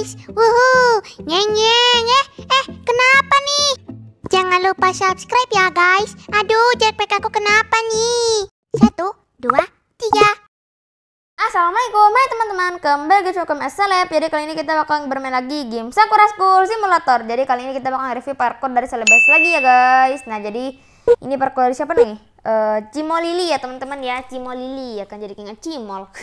guys. Wuhu, nyeng nyeng eh. Eh, kenapa nih? Jangan lupa subscribe ya guys. Aduh, jetpack aku kenapa nih? Satu, dua, tiga. Assalamualaikum, hai teman-teman, kembali ke welcome Seleb. Celeb Jadi kali ini kita bakal bermain lagi game Sakura School Simulator Jadi kali ini kita bakal review parkour dari Celebes lagi ya guys Nah jadi, ini parkour dari siapa nih? Uh, eh, Cimol Lili ya teman-teman ya, Cimolili. Lili ya kan jadi kayaknya Cimol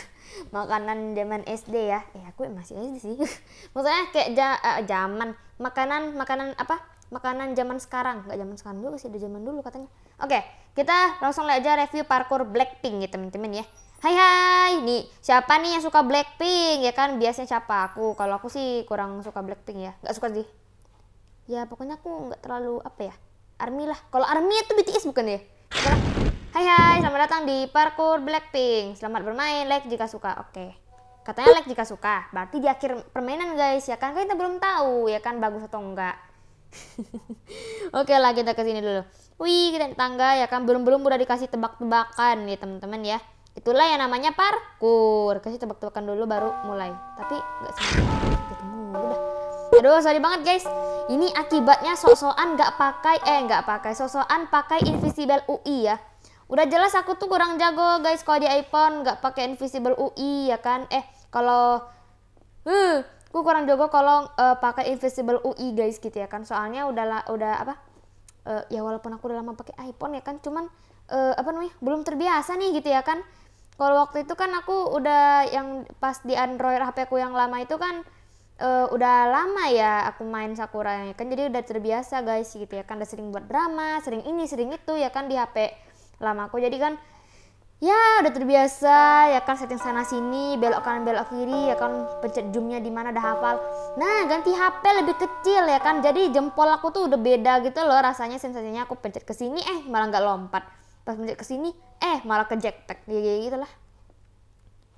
makanan zaman SD ya eh aku masih SD sih maksudnya kayak ja, uh, zaman makanan makanan apa makanan zaman sekarang nggak zaman sekarang dulu sih udah zaman dulu katanya oke kita langsung aja review parkour Blackpink ya teman-teman ya Hai hai, ini siapa nih yang suka Blackpink ya kan biasanya siapa aku kalau aku sih kurang suka Blackpink ya nggak suka sih ya pokoknya aku nggak terlalu apa ya Army lah kalau Army itu BTS bukan ya Hai hai, selamat datang di parkour Blackpink. Selamat bermain, like jika suka. Oke. Katanya like jika suka, berarti di akhir permainan guys, ya kan, kan kita belum tahu ya kan bagus atau enggak. Oke okay lah kita kesini dulu. Wih, kita tangga ya kan belum-belum udah dikasih tebak-tebakan nih teman-teman ya. Itulah yang namanya parkour. Kasih tebak-tebakan dulu baru mulai. Tapi enggak sih. Aduh, sorry banget guys. Ini akibatnya sosokan nggak pakai eh nggak pakai sosokan pakai invisible UI ya udah jelas aku tuh kurang jago guys kalau di iPhone nggak pakai invisible UI ya kan eh kalau hmm aku kurang jago kalau uh, pakai invisible UI guys gitu ya kan soalnya udah udah apa uh, ya walaupun aku udah lama pakai iPhone ya kan cuman uh, apa namanya belum terbiasa nih gitu ya kan kalau waktu itu kan aku udah yang pas di Android HP aku yang lama itu kan uh, udah lama ya aku main Sakura ya kan jadi udah terbiasa guys gitu ya kan udah sering buat drama sering ini sering itu ya kan di HP lama aku jadi kan ya udah terbiasa ya kan setting sana sini belok kanan belok kiri ya kan pencet zoomnya di mana udah hafal nah ganti HP lebih kecil ya kan jadi jempol aku tuh udah beda gitu loh rasanya sensasinya aku pencet ke sini eh malah nggak lompat pas pencet ke sini eh malah ke jackpack ya gitu, gitu lah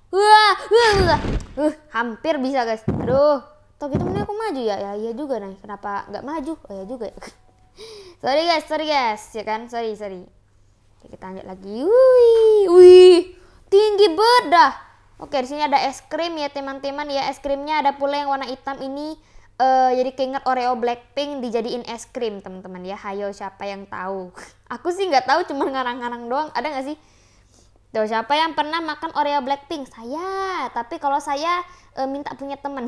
wah wah wah uh, hampir bisa guys aduh tau gitu mending aku maju ya ya iya juga nih kenapa nggak maju oh, ya juga ya sorry guys sorry guys ya kan sorry sorry Oke, kita lanjut lagi. Wih, wih, tinggi bedah. Oke, di sini ada es krim ya teman-teman ya. Es krimnya ada pula yang warna hitam ini uh, jadi keinget Oreo Blackpink dijadiin es krim teman-teman ya. Hayo siapa yang tahu? Aku sih nggak tahu, cuma ngarang-ngarang doang. Ada nggak sih? Tuh siapa yang pernah makan Oreo Blackpink? Saya. Tapi kalau saya uh, minta punya teman.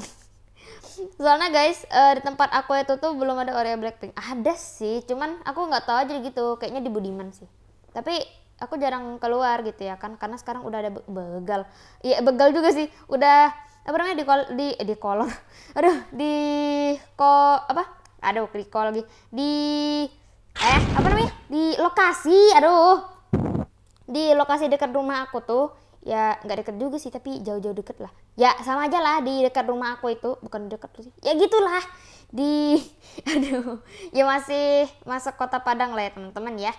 Soalnya guys uh, di tempat aku itu tuh belum ada Oreo Blackpink. Ada sih, cuman aku nggak tahu aja gitu. Kayaknya di Budiman sih tapi aku jarang keluar gitu ya kan karena sekarang udah ada be begal iya begal juga sih udah apa namanya di kol di eh, di kolor aduh di ko apa aduh di kol lagi di eh apa namanya di lokasi aduh di lokasi dekat rumah aku tuh ya nggak deket juga sih tapi jauh-jauh deket lah ya sama aja lah di dekat rumah aku itu bukan dekat sih ya gitulah di aduh ya masih masuk kota Padang lah ya teman-teman ya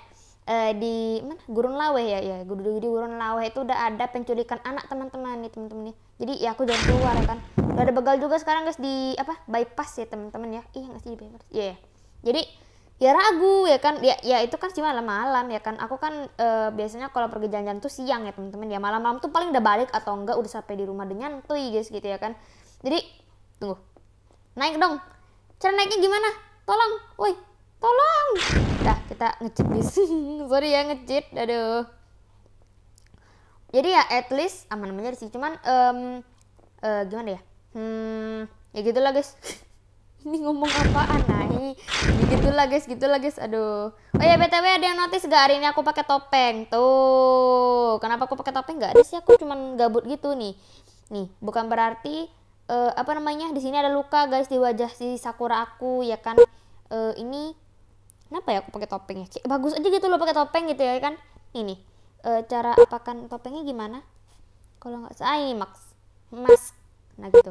uh, di mana Gurun Lawe ya ya di Gurun Lawe itu udah ada penculikan anak teman-teman nih teman-teman nih jadi ya aku jangan keluar ya kan udah ada begal juga sekarang guys di apa bypass ya teman-teman ya iya nggak sih di bypass iya, ya yeah. jadi ya ragu ya kan ya ya itu kan sih malam-malam ya kan aku kan e, biasanya kalau pergi jalan-jalan tuh siang ya teman-teman ya malam-malam tuh paling udah balik atau enggak udah sampai di rumah dengan tuh guys gitu ya kan jadi tunggu naik dong cara naiknya gimana tolong woi tolong dah kita ngejit sorry ya ngejit aduh jadi ya at least aman aman sih cuman um, uh, gimana ya hmm ya gitulah guys ini ngomong apaan nih, ya gitulah guys gitulah guys aduh oh ya btw ada yang notice gak hari ini aku pakai topeng tuh kenapa aku pakai topeng gak ada sih aku cuman gabut gitu nih nih bukan berarti uh, apa namanya di sini ada luka guys di wajah si sakura aku ya kan uh, ini kenapa ya aku pakai topeng ya Kayak bagus aja gitu loh pakai topeng gitu ya, ya kan ini e, cara apakan topengnya gimana kalau nggak salah ini max mas nah gitu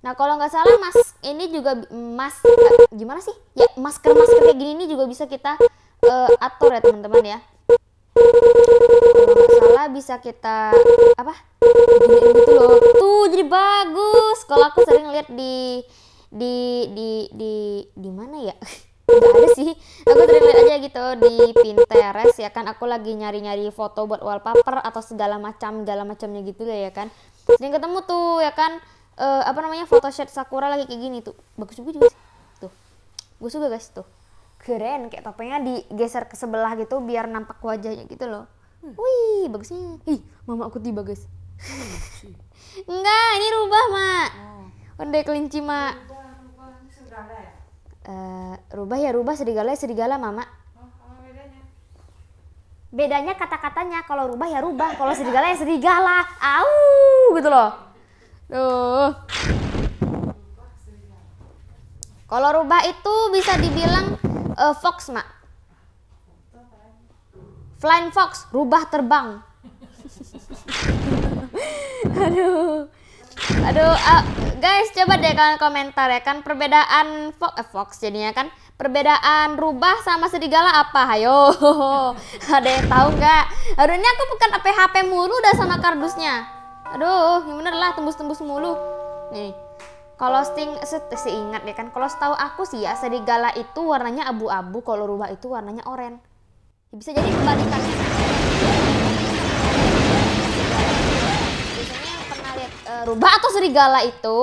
nah kalau nggak salah mas ini juga mas e, gimana sih ya masker masker kayak gini ini juga bisa kita e, atur ya teman-teman ya kalau nggak salah bisa kita apa gini gitu loh tuh jadi bagus kalau aku sering lihat di di di di di mana ya nggak ada sih aku terlihat aja gitu di Pinterest ya kan aku lagi nyari-nyari foto buat wallpaper atau segala macam segala macamnya gitu ya kan sering ketemu tuh ya kan uh, apa namanya foto shirt sakura lagi kayak gini tuh bagus juga juga sih tuh gue suka guys tuh keren kayak topengnya digeser ke sebelah gitu biar nampak wajahnya gitu loh hmm. wih nih, ih mama aku tiba guys enggak ini rubah mak oh. kelinci mak rubah, rubah uh, rubah ya rubah serigala ya serigala mama oh, bedanya? bedanya kata-katanya kalau rubah ya rubah kalau serigala ya serigala au gitu loh tuh kalau rubah itu bisa dibilang uh, fox mak flying fox rubah terbang aduh aduh uh, Guys, coba deh kalian komentar ya kan perbedaan fox, eh, fox jadinya kan perbedaan rubah sama serigala apa? Hayo, ada yang tahu nggak? Harusnya aku bukan PHP mulu udah sama kardusnya. Aduh, gimana lah tembus-tembus mulu. Nih, kalau sting se seingat ya kan, kalau setahu aku sih ya serigala itu warnanya abu-abu, kalau rubah itu warnanya oranye. Bisa jadi kebalikannya. rubah atau serigala itu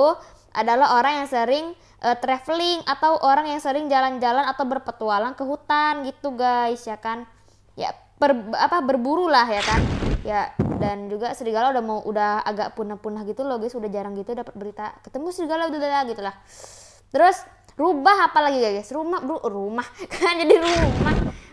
adalah orang yang sering uh, traveling atau orang yang sering jalan-jalan atau berpetualang ke hutan gitu guys ya kan ya per, apa berburu lah ya kan ya dan juga serigala udah mau udah agak punah-punah gitu loh guys udah jarang gitu dapat berita ketemu serigala udah gitu lah terus rubah apa lagi guys rumah bro rumah kan jadi rumah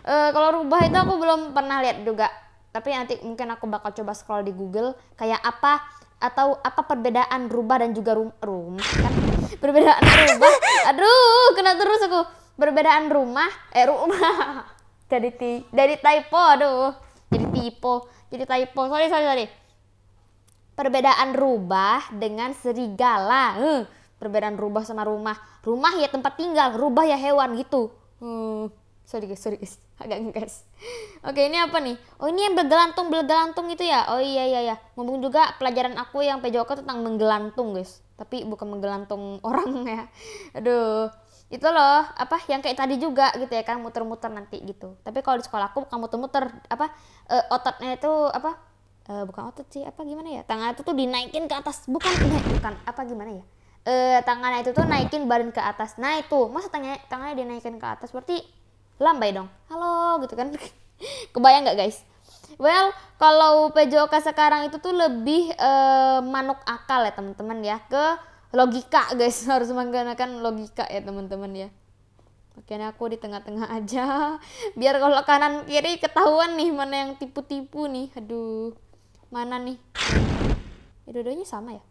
e, kalau rubah itu aku belum pernah lihat juga tapi nanti mungkin aku bakal coba scroll di Google kayak apa atau apa perbedaan rubah dan juga rum, rum kan perbedaan rubah aduh kena terus aku perbedaan rumah eh rumah jadi ti dari typo aduh jadi typo jadi typo sorry sorry sorry perbedaan rubah dengan serigala hmm. perbedaan rubah sama rumah rumah ya tempat tinggal rubah ya hewan gitu hmm sorry guys sorry guys agak ngegas oke ini apa nih oh ini yang bergelantung bergelantung itu ya oh iya iya iya. ngomong juga pelajaran aku yang PJOK tentang menggelantung guys tapi bukan menggelantung orang ya aduh itu loh apa yang kayak tadi juga gitu ya kan muter-muter nanti gitu tapi kalau di sekolah aku bukan muter-muter apa e, ototnya itu apa e, bukan otot sih apa gimana ya tangan itu tuh dinaikin ke atas bukan eh, bukan apa gimana ya e, tangannya itu tuh naikin badan ke atas nah itu masa tangannya tangannya dinaikin ke atas berarti lambai dong halo gitu kan kebayang nggak guys well kalau PJOK sekarang itu tuh lebih uh, manuk akal ya teman-teman ya ke logika guys harus menggunakan logika ya teman-teman ya makanya aku di tengah-tengah aja biar kalau kanan kiri ketahuan nih mana yang tipu-tipu nih aduh mana nih ya, dua-duanya sama ya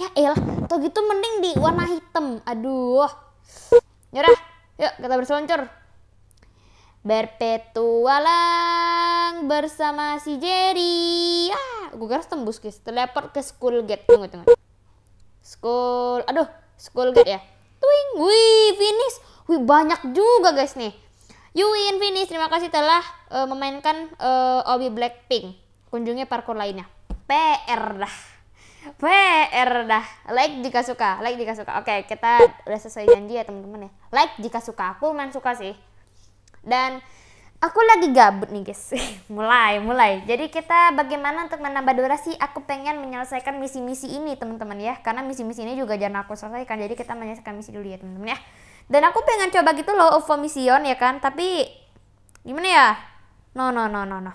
ya elah tuh gitu mending di warna hitam aduh yaudah yuk kita berseluncur berpetualang bersama si Jerry. Ah, gue harus tembus guys. Teleport ke school gate. Tunggu, tunggu. School, aduh, school gate ya. Twing, wih, finish. Wih, banyak juga guys nih. You win finish. Terima kasih telah uh, memainkan uh, Obi Blackpink. Kunjungi parkour lainnya. PR dah. PR dah. Like jika suka, like jika suka. Oke, okay, kita udah sesuai janji ya teman-teman ya. Like jika suka. Aku main suka sih. Dan aku lagi gabut nih guys mulai mulai jadi kita bagaimana untuk menambah durasi aku pengen menyelesaikan misi-misi ini teman-teman ya karena misi-misi ini juga jangan aku selesaikan jadi kita menyelesaikan misi dulu ya teman-teman ya dan aku pengen coba gitu loh UFO Mission ya kan tapi gimana ya no no no no no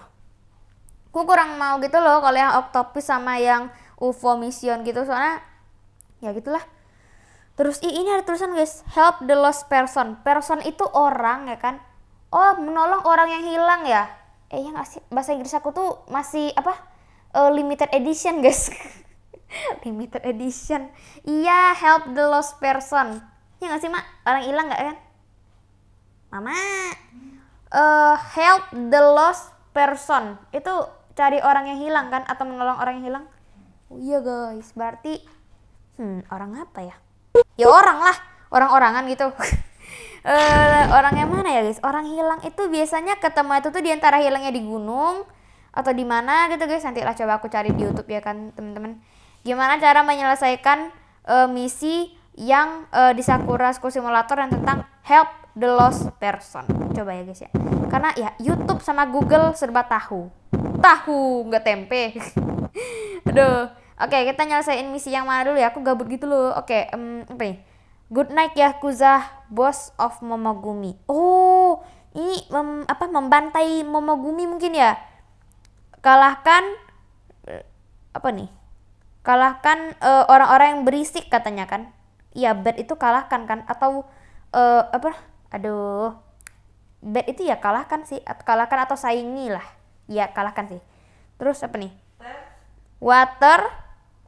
aku kurang mau gitu loh kalau yang Octopus sama yang UFO Mission gitu soalnya ya gitulah terus ini ada tulisan guys help the lost person person itu orang ya kan oh menolong orang yang hilang ya eh yang nggak sih bahasa Inggris aku tuh masih apa uh, limited edition guys limited edition iya help the lost person ya nggak sih mak orang hilang nggak kan mama uh, help the lost person itu cari orang yang hilang kan atau menolong orang yang hilang oh, iya guys berarti hmm orang apa ya ya orang lah orang-orangan gitu uh, orang yang mana ya guys orang hilang itu biasanya ketemu itu tuh diantara hilangnya di gunung atau di mana gitu guys nanti lah coba aku cari di YouTube ya kan teman-teman gimana cara menyelesaikan uh, misi yang uh, di Sakura School Simulator yang tentang help the lost person coba ya guys ya karena ya YouTube sama Google serba tahu tahu nggak tempe aduh oke okay, kita nyelesain misi yang mana dulu ya aku gabut gitu loh oke okay, um, apa nih ya? Good Night ya Yakuza Boss of Momogumi. Oh, ini mem, apa membantai Momogumi mungkin ya? Kalahkan eh, apa nih? Kalahkan eh, orang-orang uh, yang berisik katanya kan? Iya, bet itu kalahkan kan atau uh, apa? Aduh. Bet itu ya kalahkan sih, kalahkan atau saingi lah. Iya, kalahkan sih. Terus apa nih? Water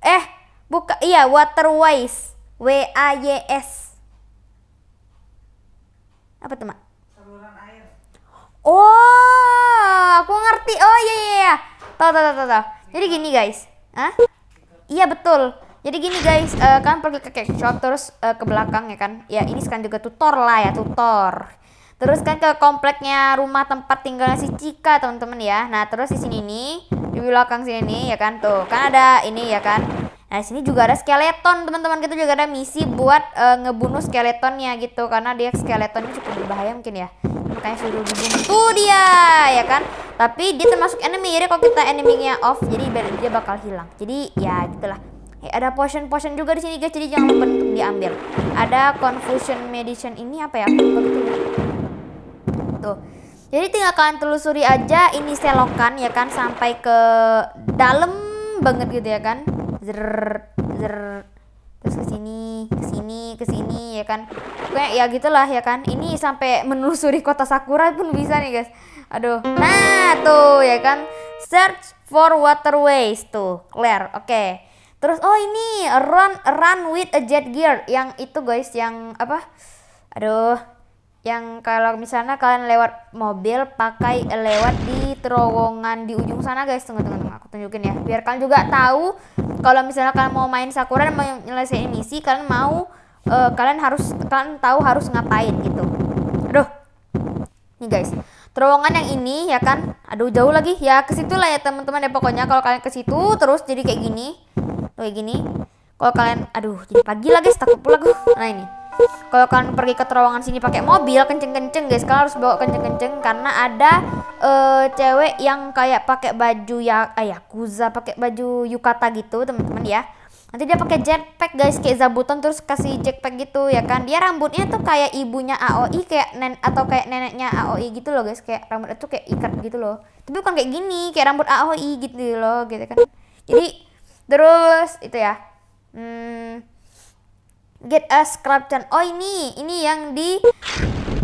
eh buka iya waterwise W A Y S. Apa tuh, Mak? Saluran air. Oh, aku ngerti. Oh iya iya iya. Tahu tahu tahu tahu. Jadi gini, guys. Hah? Iya, betul. Jadi gini guys, uh, kan pergi ke cake shop terus uh, ke belakang ya kan. Ya ini sekarang juga tutor lah ya, tutor. Terus kan ke kompleknya rumah tempat tinggalnya si Cika teman-teman ya. Nah terus di sini nih, di belakang sini nih ya kan tuh. Kan ada ini ya kan Nah, sini juga ada skeleton, teman-teman. Kita juga ada misi buat uh, ngebunuh skeletonnya gitu karena dia skeletonnya cukup berbahaya mungkin ya. Makanya suruh dibunuh tuh dia, ya kan? Tapi dia termasuk enemy. Jadi kalau kita enemy-nya off, jadi dia bakal hilang. Jadi ya gitulah. Hey, eh, ada potion-potion juga di sini guys, jadi jangan lupa untuk diambil. Ada confusion medicine ini apa ya? Gitu ya? Tuh. Jadi tinggal kalian telusuri aja ini selokan ya kan sampai ke dalam banget gitu ya kan zer zer terus ke sini ke sini ke sini ya kan kayak ya gitulah ya kan ini sampai menelusuri kota sakura pun bisa nih guys aduh nah tuh ya kan search for waterways tuh clear oke okay. terus oh ini run run with a jet gear yang itu guys yang apa aduh yang kalau misalnya kalian lewat mobil pakai lewat di terowongan di ujung sana guys teman tunggu, aku tunjukin ya biar kalian juga tahu kalau misalnya kalian mau main sakura dan menyelesaikan misi kalian mau uh, kalian harus kalian tahu harus ngapain gitu aduh ini guys terowongan yang ini ya kan aduh jauh lagi ya ke situ lah ya teman-teman ya pokoknya kalau kalian ke situ terus jadi kayak gini kayak gini kalau kalian aduh jadi pagi lagi guys takut pula gue nah ini kalau kalian pergi ke terowongan sini pakai mobil kenceng-kenceng guys kalian harus bawa kenceng-kenceng karena ada uh, cewek yang kayak pakai baju ya ayah eh, kuza pakai baju yukata gitu teman-teman ya nanti dia pakai jetpack guys kayak zabuton terus kasih jetpack gitu ya kan dia rambutnya tuh kayak ibunya AOI kayak nen atau kayak neneknya AOI gitu loh guys kayak rambutnya tuh kayak ikat gitu loh tapi bukan kayak gini kayak rambut AOI gitu loh gitu kan jadi terus itu ya hmm, Get a chan Oh ini, ini yang di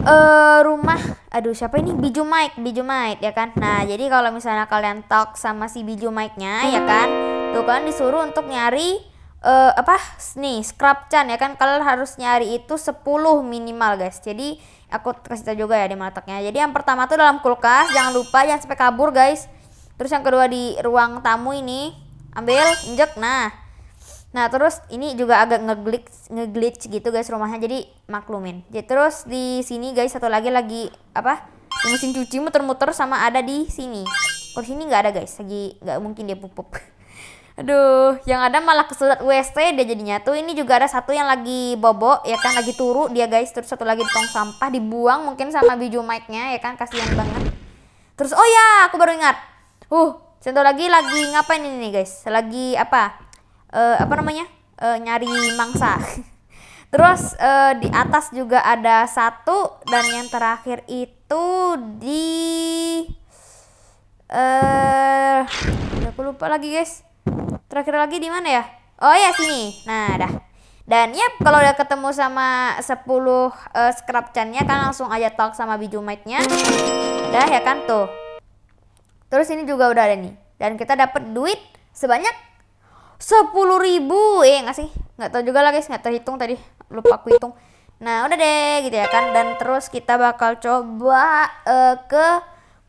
uh, rumah. Aduh siapa ini? Biju Mike, Biju Mike ya kan. Nah jadi kalau misalnya kalian talk sama si Biju Mike-nya ya kan, tuh kan disuruh untuk nyari uh, apa nih chan ya kan. Kalian harus nyari itu 10 minimal guys. Jadi aku kasih tau juga ya di mataknya. Jadi yang pertama tuh dalam kulkas, jangan lupa yang sampai kabur guys. Terus yang kedua di ruang tamu ini, ambil, injek. Nah, Nah terus ini juga agak ngeglitch ngeglitch gitu guys rumahnya jadi maklumin. Jadi terus di sini guys satu lagi lagi apa di mesin cuci muter-muter sama ada di sini. oh, sini nggak ada guys lagi nggak mungkin dia pupuk. Aduh, yang ada malah kesudat WST dia jadinya tuh. Ini juga ada satu yang lagi bobo, ya kan, lagi turu dia guys. Terus satu lagi di tong sampah dibuang mungkin sama biju mic-nya, ya kan, kasihan banget. Terus, oh ya, aku baru ingat. Uh, satu lagi lagi ngapain ini guys? Lagi apa? uh, apa namanya uh, nyari mangsa terus uh, di atas juga ada satu dan yang terakhir itu di eh uh, aku lupa lagi guys terakhir lagi di mana ya oh ya sini nah dah dan ya kalau udah ketemu sama 10 uh, scrap channya kan langsung aja talk sama biju mate-nya. Dah ya kan tuh. Terus ini juga udah ada nih. Dan kita dapat duit sebanyak sepuluh ribu eh nggak sih nggak tahu juga lah guys nggak terhitung tadi lupa aku hitung nah udah deh gitu ya kan dan terus kita bakal coba uh, ke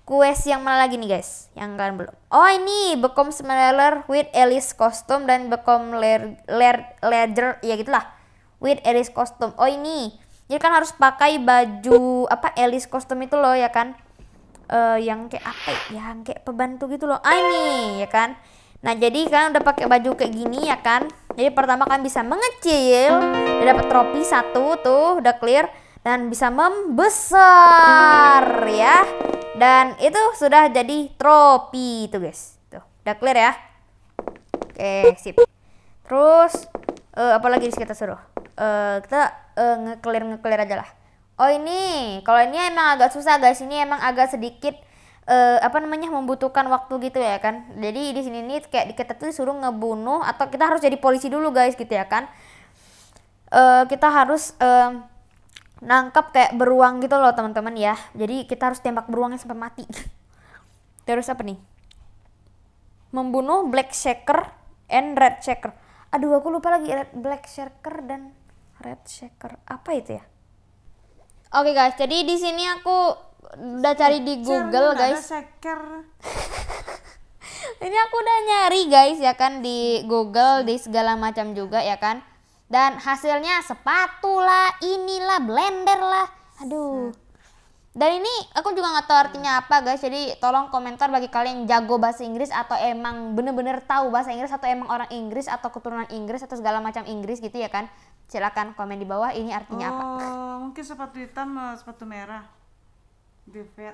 quest yang mana lagi nih guys yang kalian belum oh ini bekom smeller with Alice costume dan become ler ler ledger ya gitulah with Alice costume oh ini jadi kan harus pakai baju apa Alice costume itu loh ya kan uh, yang kayak apa ya? yang kayak pembantu gitu loh ah ini ya kan Nah, jadi kalian udah pakai baju kayak gini ya kan? Jadi pertama kalian bisa mengecil, udah dapat tropi satu tuh, udah clear dan bisa membesar ya. Dan itu sudah jadi trofi tuh guys. Tuh, udah clear ya. Oke, sip. Terus uh, eh, apalagi kita suruh? Uh, kita uh, nge-clear nge-clear aja lah. Oh ini, kalau ini emang agak susah guys. Ini emang agak sedikit uh, apa namanya membutuhkan waktu gitu ya kan jadi di sini nih kayak kita tuh disuruh ngebunuh atau kita harus jadi polisi dulu guys gitu ya kan uh, kita harus uh, eh, nangkap kayak beruang gitu loh teman-teman ya jadi kita harus tembak beruangnya sampai mati terus apa nih membunuh black shaker and red shaker aduh aku lupa lagi red black shaker dan red shaker apa itu ya Oke okay guys, jadi di sini aku udah cari di Google guys. Ini aku udah nyari guys ya kan di Google di segala macam juga ya kan. Dan hasilnya sepatu lah, inilah blender lah. Aduh. Dan ini aku juga nggak tahu artinya apa guys. Jadi tolong komentar bagi kalian yang jago bahasa Inggris atau emang bener-bener tahu bahasa Inggris atau emang orang Inggris atau keturunan Inggris atau segala macam Inggris gitu ya kan. Silakan komen di bawah ini artinya oh, apa. mungkin sepatu hitam eh, sepatu merah. The ya?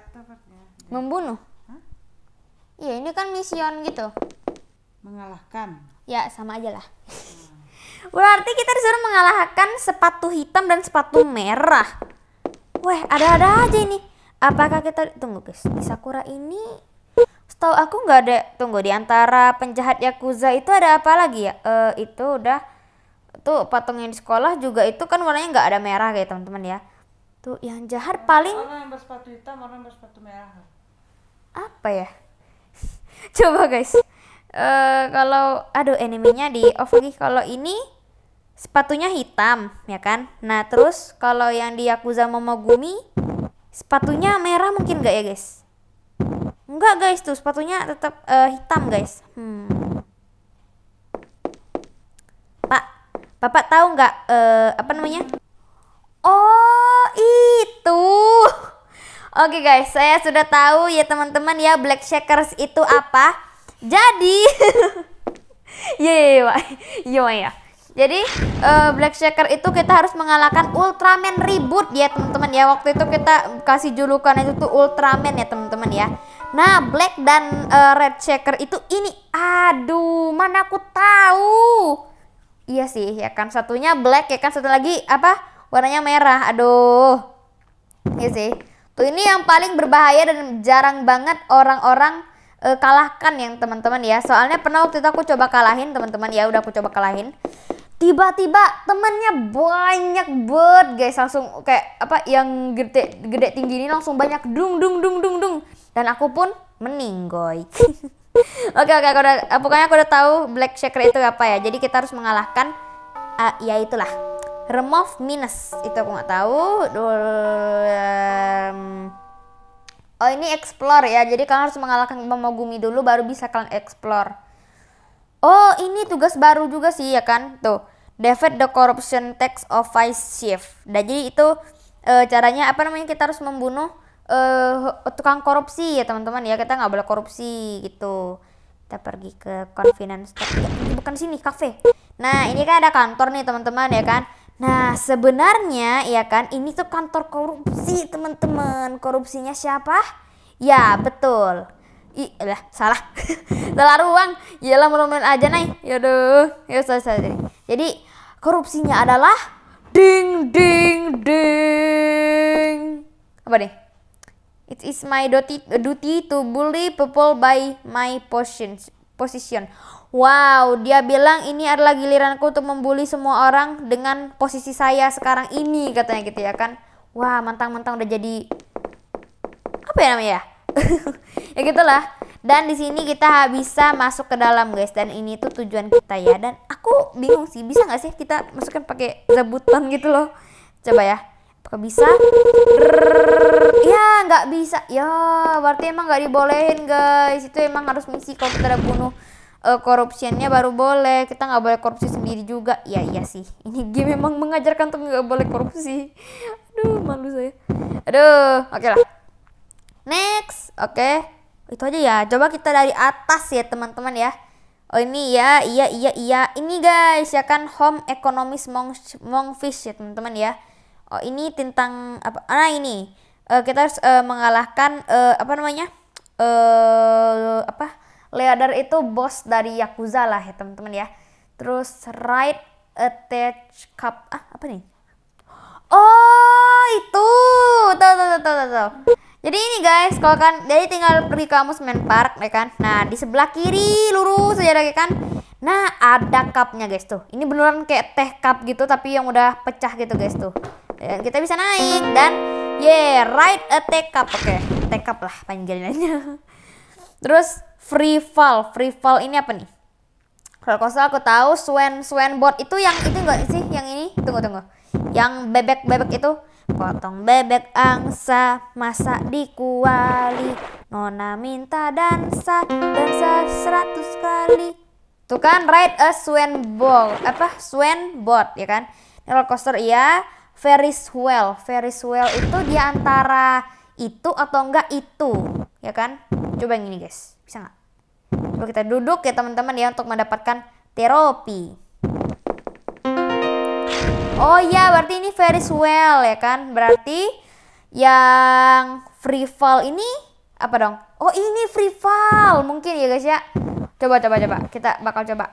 Membunuh. Hah? Iya, ini kan mision gitu. Mengalahkan. Ya, sama aja lah. Hmm. Berarti kita disuruh mengalahkan sepatu hitam dan sepatu merah. Wah, ada-ada aja ini. Apakah kita tunggu guys? Di Sakura ini setahu aku nggak ada tunggu di antara penjahat yakuza itu ada apa lagi ya? E, itu udah tuh patung yang di sekolah juga itu kan warnanya nggak ada merah kayak teman-teman ya. Tuh, yang jahat orang, paling orang yang bersepatu hitam, orang yang bersepatu merah. Apa ya? Coba guys. Uh, kalau aduh animenya di off lagi. Kalau ini sepatunya hitam, ya kan? Nah, terus kalau yang di Yakuza Momogumi sepatunya merah mungkin enggak ya, guys? Enggak, guys, tuh sepatunya tetap uh, hitam, guys. Hmm. Pak, Bapak tahu nggak uh, apa namanya? Oh, itu. Oke okay guys, saya sudah tahu ya teman-teman ya black shakers itu apa. Jadi, ya ya ya. Jadi uh, Black Shaker itu kita harus mengalahkan Ultraman ribut ya teman-teman ya. Waktu itu kita kasih julukan itu tuh Ultraman ya teman-teman ya. Nah Black dan uh, Red Shaker itu ini, aduh mana aku tahu. Iya sih ya kan satunya Black ya kan satu lagi apa warnanya merah aduh ya sih tuh ini yang paling berbahaya dan jarang banget orang-orang uh, kalahkan yang teman-teman ya soalnya pernah waktu itu aku coba kalahin teman-teman ya udah aku coba kalahin tiba-tiba temennya banyak banget guys langsung kayak apa yang gede gede tinggi ini langsung banyak dung dung dung dung dung dan aku pun meninggoy oke oke aku udah pokoknya aku udah tahu black shaker itu apa ya jadi kita harus mengalahkan uh, ya itulah remove minus itu aku nggak tahu oh ini explore ya jadi kalian harus mengalahkan memogumi dulu baru bisa kalian explore oh ini tugas baru juga sih ya kan tuh defeat the corruption tax of vice chief dan nah, jadi itu e, caranya apa namanya kita harus membunuh e, tukang korupsi ya teman-teman ya kita nggak boleh korupsi gitu kita pergi ke convenience store bukan sini cafe nah ini kan ada kantor nih teman-teman ya kan Nah, sebenarnya ya kan ini tuh kantor korupsi, teman-teman. Korupsinya siapa? Ya, betul. Ih, lah, salah. salah ruang. Yalah melomen aja, Nay. Yaduh. Ya, ya sorry, sorry. Jadi, korupsinya adalah ding ding ding. Apa nih? It is my duty, duty to bully people by my position. Position. Wow, dia bilang ini adalah giliranku untuk membuli semua orang dengan posisi saya sekarang ini katanya gitu ya kan. Wah, mentang-mentang udah jadi apa ya namanya ya? ya gitulah. Dan di sini kita bisa masuk ke dalam guys dan ini tuh tujuan kita ya. Dan aku bingung sih bisa nggak sih kita masukkan pakai rebutan gitu loh. Coba ya. Apakah bisa? Ya nggak bisa. Ya berarti emang nggak dibolehin guys. Itu emang harus misi kalau kita bunuh uh, eh, korupsinya baru boleh kita nggak boleh korupsi sendiri juga iya iya sih ini game memang mengajarkan tuh nggak boleh korupsi aduh malu saya aduh oke okay lah next oke okay. itu aja ya coba kita dari atas ya teman-teman ya Oh ini ya, iya, iya, iya. Ini guys, ya kan home economics mongfish ya teman-teman ya. Oh ini tentang apa? nah ini uh, kita harus uh, mengalahkan uh, apa namanya? Uh, apa? Leader itu bos dari Yakuza lah ya teman-teman ya. Terus right attach cup ah apa nih? Oh itu, tuh tuh tuh tuh. tuh. Jadi ini guys, kalau kan jadi tinggal pergi ke kamus park ya kan. Nah di sebelah kiri lurus aja lagi kan. Nah ada cupnya guys tuh. Ini beneran kayak teh cup gitu tapi yang udah pecah gitu guys tuh. Ya, kita bisa naik dan yeah right a teh cup oke okay, teh cup lah panggilannya. Terus free fall. Free fall ini apa nih? Kalau kosong aku tahu Swen board itu yang itu enggak sih yang ini? Tunggu tunggu. Yang bebek-bebek itu potong bebek angsa masak di kuali nona minta dansa dansa seratus kali tuh kan ride a swan ball apa swan board ya kan roller coaster iya Ferris wheel Ferris wheel itu dia antara itu atau enggak itu ya kan coba yang ini guys bisa nggak? Coba kita duduk ya teman-teman ya untuk mendapatkan terapi. Oh iya, berarti ini very well ya kan? Berarti yang free fall ini apa dong? Oh ini free fall mungkin ya guys ya. Coba coba coba kita bakal coba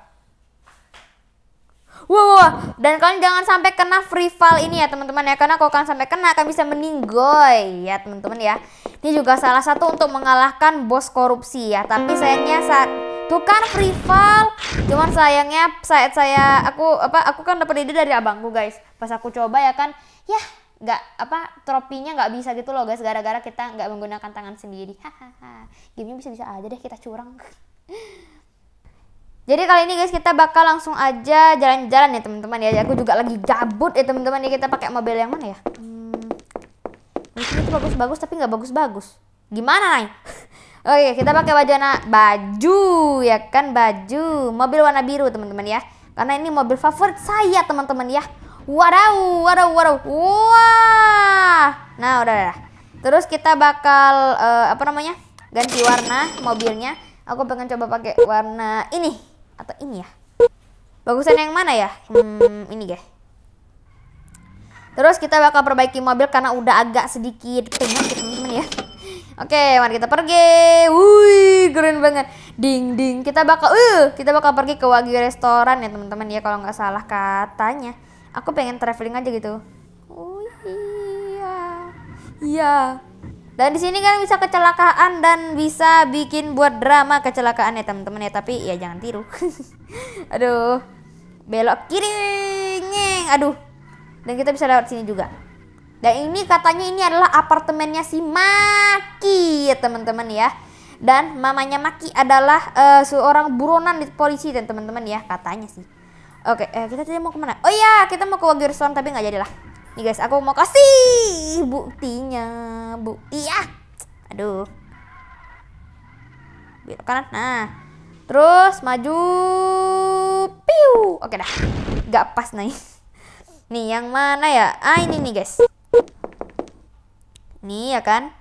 Wow, Dan kalian jangan sampai kena free fall ini ya teman-teman ya. Karena kalau kalian sampai kena kalian bisa meninggoy ya teman-teman ya. Ini juga salah satu untuk mengalahkan bos korupsi ya. Tapi sayangnya saat tuh kan free fall. Cuman sayangnya saat saya aku apa aku kan dapat ide dari abangku guys. Pas aku coba ya kan, ya nggak apa tropinya nggak bisa gitu loh guys gara-gara kita nggak menggunakan tangan sendiri hahaha gamenya bisa-bisa aja deh kita curang jadi kali ini guys kita bakal langsung aja jalan-jalan ya teman-teman ya. Aku juga lagi gabut ya teman-teman ya. Kita pakai mobil yang mana ya? Hmm, itu bagus-bagus tapi nggak bagus-bagus. Gimana nih? Oke kita pakai baju baju ya kan baju mobil warna biru teman-teman ya. Karena ini mobil favorit saya teman-teman ya. Wadaw, wadaw, wadaw, wah. Nah udah, udah. Terus kita bakal uh, apa namanya ganti warna mobilnya. Aku pengen coba pakai warna ini atau ini ya bagusan yang mana ya hmm, ini guys terus kita bakal perbaiki mobil karena udah agak sedikit gitu, teman-teman ya Oke, mari kita pergi. wuih keren banget. Ding ding. Kita bakal uh, kita bakal pergi ke Wagyu restoran ya, teman-teman ya kalau nggak salah katanya. Aku pengen traveling aja gitu. Oh iya. Iya. Dan di sini kan bisa kecelakaan dan bisa bikin buat drama kecelakaan ya teman-teman ya, tapi ya jangan tiru. Aduh. Belok kiri. Nying. Aduh. Dan kita bisa lewat sini juga. Dan ini katanya ini adalah apartemennya si Maki ya teman-teman ya. Dan mamanya Maki adalah uh, seorang buronan di polisi dan teman-teman ya katanya sih. Oke, eh, kita tadi mau kemana? Oh iya, kita mau ke Restaurant tapi nggak jadilah. Nih guys, aku mau kasih buktinya. Bukti ya. Aduh. Biar kanan. Nah. Terus maju. Piu. Oke dah. Gak pas nih. Nih yang mana ya? Ah ini nih guys. Nih ya kan.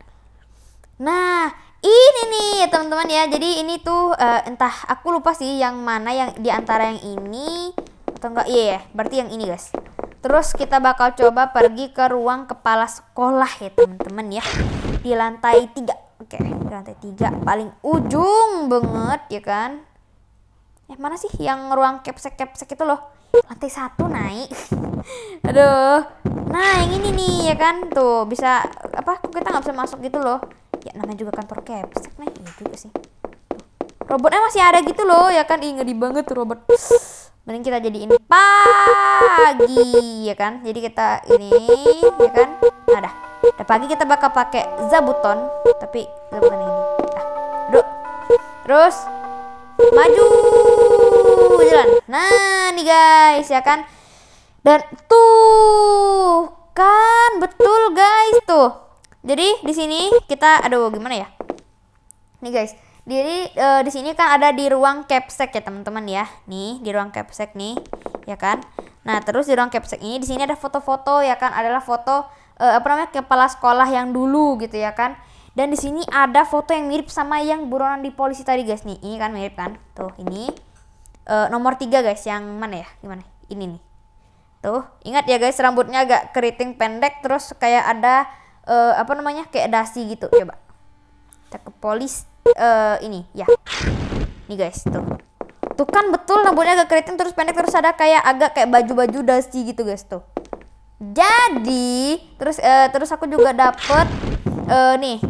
Nah, ini nih teman-teman ya. Jadi ini tuh uh, entah aku lupa sih yang mana yang di antara yang ini atau enggak. Iya, yeah, berarti yang ini guys. Terus kita bakal coba pergi ke ruang kepala sekolah ya teman-teman ya. Di lantai 3. Oke, di lantai 3 paling ujung banget ya kan. Eh mana sih yang ruang kepsek-kepsek itu loh? Lantai satu naik. Aduh. Nah, yang ini nih ya kan tuh bisa apa kita nggak bisa masuk gitu loh. Ya namanya juga kantor kepsek nih, iya juga sih. Robotnya masih ada gitu loh ya kan. Ih ngeri banget tuh robot mending kita jadiin pagi ya kan jadi kita ini ya kan nah dah udah pagi kita bakal pakai zabuton tapi zabuton ini dah duduk terus maju jalan nah nih guys ya kan dan tuh kan betul guys tuh jadi di sini kita aduh gimana ya nih guys jadi e, di sini kan ada di ruang capsek ya teman-teman ya. Nih di ruang capsek nih, ya kan. Nah terus di ruang capsek ini di sini ada foto-foto ya kan. Adalah foto e, apa namanya kepala sekolah yang dulu gitu ya kan. Dan di sini ada foto yang mirip sama yang buronan di polisi tadi guys nih. Ini kan mirip kan. Tuh ini e, nomor tiga guys yang mana ya? Gimana? Ini nih. Tuh ingat ya guys rambutnya agak keriting pendek terus kayak ada e, apa namanya kayak dasi gitu. Coba ke polis uh, ini ya ini guys tuh tuh kan betul rambutnya agak keriting terus pendek terus ada kayak agak kayak baju-baju dusty gitu guys tuh jadi terus uh, terus aku juga dapet uh, nih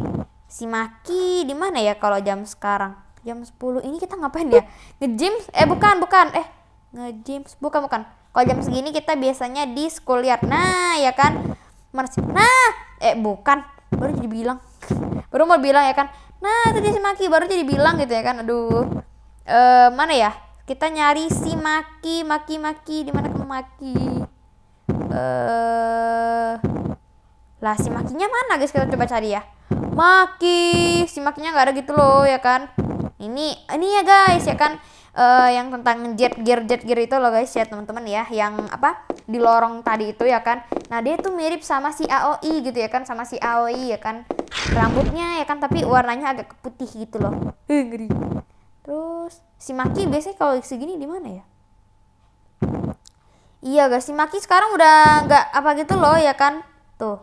si Maki di mana ya kalau jam sekarang jam 10 ini kita ngapain ya ngejim eh bukan bukan eh ngejim bukan bukan kalau jam segini kita biasanya di schoolyard nah ya kan nah eh bukan baru jadi bilang baru mau bilang ya kan nah tadi si Maki baru jadi bilang gitu ya kan aduh e, mana ya kita nyari si Maki Maki Maki di mana kamu Maki eh lah si makinya mana guys kita coba cari ya Maki si makinya nggak ada gitu loh ya kan ini ini ya guys ya kan uh, yang tentang jet gear jet gear itu loh guys ya teman-teman ya yang apa di lorong tadi itu ya kan nah dia tuh mirip sama si AOI e gitu ya kan sama si AOI e ya kan rambutnya ya kan tapi warnanya agak putih gitu loh eh, ngeri terus si Maki biasanya kalau segini di mana ya Iya guys, si Maki sekarang udah nggak apa gitu loh ya kan? Tuh.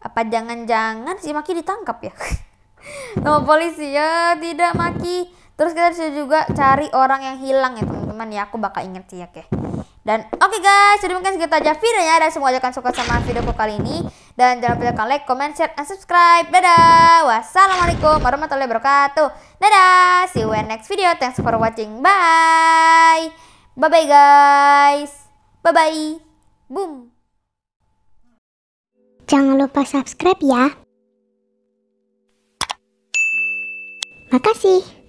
Apa jangan-jangan si Maki ditangkap ya? Sama polisi ya, tidak Maki. Terus kita bisa juga cari orang yang hilang ya teman-teman ya. Aku bakal inget sih ya oke. Dan oke okay guys, jadi mungkin segitu aja videonya dan semoga kalian suka sama videoku kali ini dan jangan lupa kalian like, comment, share, and subscribe. Dadah. Wassalamualaikum warahmatullahi wabarakatuh. Dadah. See you in next video. Thanks for watching. Bye. Bye bye guys. Bye bye. Boom. Jangan lupa subscribe ya. Makasih.